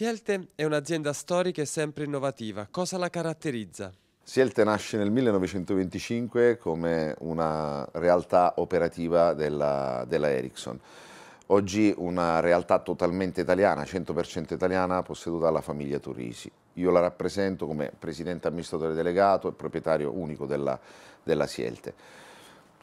Sielte è un'azienda storica e sempre innovativa. Cosa la caratterizza? Sielte nasce nel 1925 come una realtà operativa della, della Ericsson. Oggi una realtà totalmente italiana, 100% italiana, posseduta dalla famiglia Turisi. Io la rappresento come presidente amministratore delegato e proprietario unico della, della Sielte.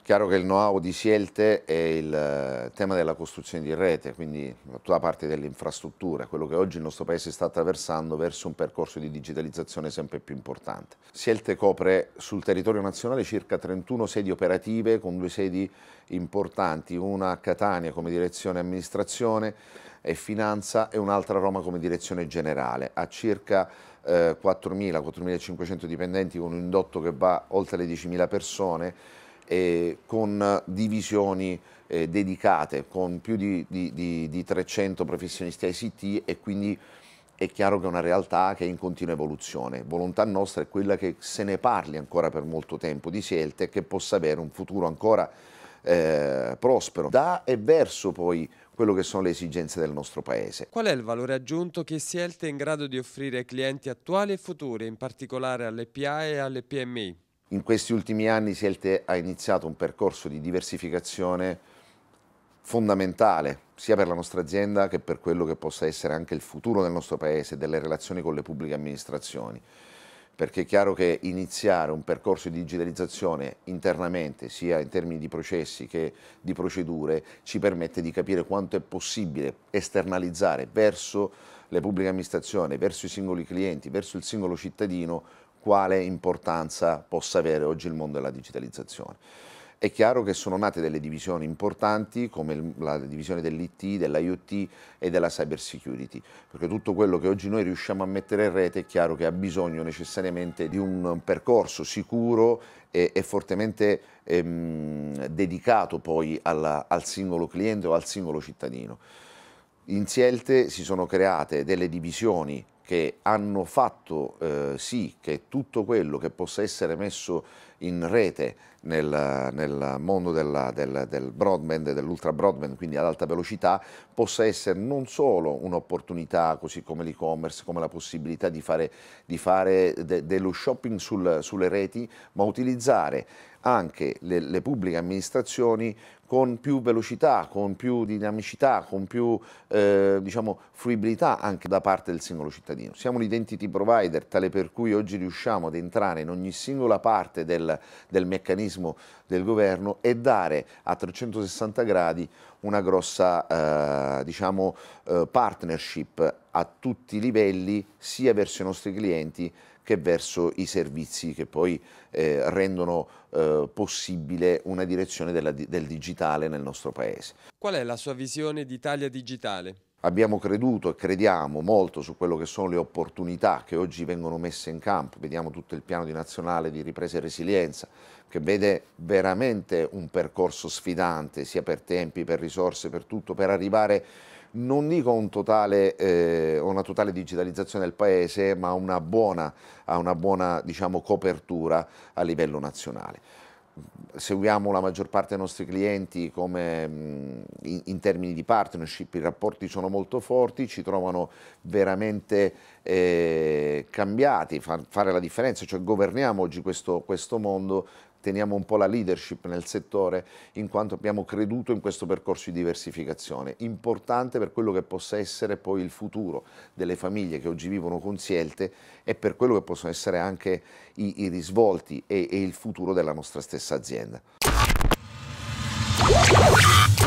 Chiaro che il know-how di Sielte è il eh, tema della costruzione di rete, quindi tutta la parte delle infrastrutture, quello che oggi il nostro paese sta attraversando verso un percorso di digitalizzazione sempre più importante. Sielte copre sul territorio nazionale circa 31 sedi operative con due sedi importanti, una a Catania come direzione amministrazione e finanza e un'altra a Roma come direzione generale, a circa 4.000-4.500 eh, dipendenti con un indotto che va oltre le 10.000 persone eh, con divisioni eh, dedicate, con più di, di, di, di 300 professionisti ICT e quindi è chiaro che è una realtà che è in continua evoluzione. Volontà nostra è quella che se ne parli ancora per molto tempo di Sielte e che possa avere un futuro ancora eh, prospero, da e verso poi quello che sono le esigenze del nostro paese. Qual è il valore aggiunto che Sielte è in grado di offrire ai clienti attuali e futuri, in particolare alle PA e alle PMI? In questi ultimi anni Sielte ha iniziato un percorso di diversificazione fondamentale sia per la nostra azienda che per quello che possa essere anche il futuro del nostro paese, delle relazioni con le pubbliche amministrazioni. Perché è chiaro che iniziare un percorso di digitalizzazione internamente, sia in termini di processi che di procedure, ci permette di capire quanto è possibile esternalizzare verso le pubbliche amministrazioni, verso i singoli clienti, verso il singolo cittadino, quale importanza possa avere oggi il mondo della digitalizzazione. È chiaro che sono nate delle divisioni importanti come la divisione dell'IT, dell'IoT e della cyber security, perché tutto quello che oggi noi riusciamo a mettere in rete è chiaro che ha bisogno necessariamente di un percorso sicuro e, e fortemente ehm, dedicato poi alla, al singolo cliente o al singolo cittadino. In Sielte si sono create delle divisioni che hanno fatto eh, sì che tutto quello che possa essere messo in rete nel, nel mondo della, del, del broadband e dell'ultra broadband, quindi ad alta velocità, possa essere non solo un'opportunità, così come l'e-commerce, come la possibilità di fare, di fare de, dello shopping sul, sulle reti, ma utilizzare anche le, le, pubbliche amministrazioni con più velocità, con più dinamicità, con più eh, diciamo, fruibilità anche da parte del singolo cittadino. Siamo un identity provider tale per cui oggi riusciamo ad entrare in ogni singola parte del del, del meccanismo del governo e dare a 360 gradi una grossa eh, diciamo, eh, partnership a tutti i livelli, sia verso i nostri clienti che verso i servizi che poi eh, rendono eh, possibile una direzione della, del digitale nel nostro paese. Qual è la sua visione di Digitale? abbiamo creduto e crediamo molto su quello che sono le opportunità che oggi vengono messe in campo, vediamo tutto il piano di nazionale di ripresa e resilienza, che vede veramente un percorso sfidante sia per tempi, per risorse, per tutto, per arrivare non dico un totale, eh, una totale digitalizzazione del paese, ma una buona, a una buona diciamo, copertura a livello nazionale seguiamo la maggior parte dei nostri clienti come, in, in, termini di partnership, i rapporti sono molto forti, ci trovano veramente eh, cambiati, far, fare la differenza, cioè governiamo oggi questo, questo mondo teniamo un po' la leadership nel settore in quanto abbiamo creduto in questo percorso di diversificazione, importante per quello che possa essere poi il futuro delle famiglie che oggi vivono con Sielte e per quello che possono essere anche i, i risvolti e, e il futuro della nostra stessa azienda.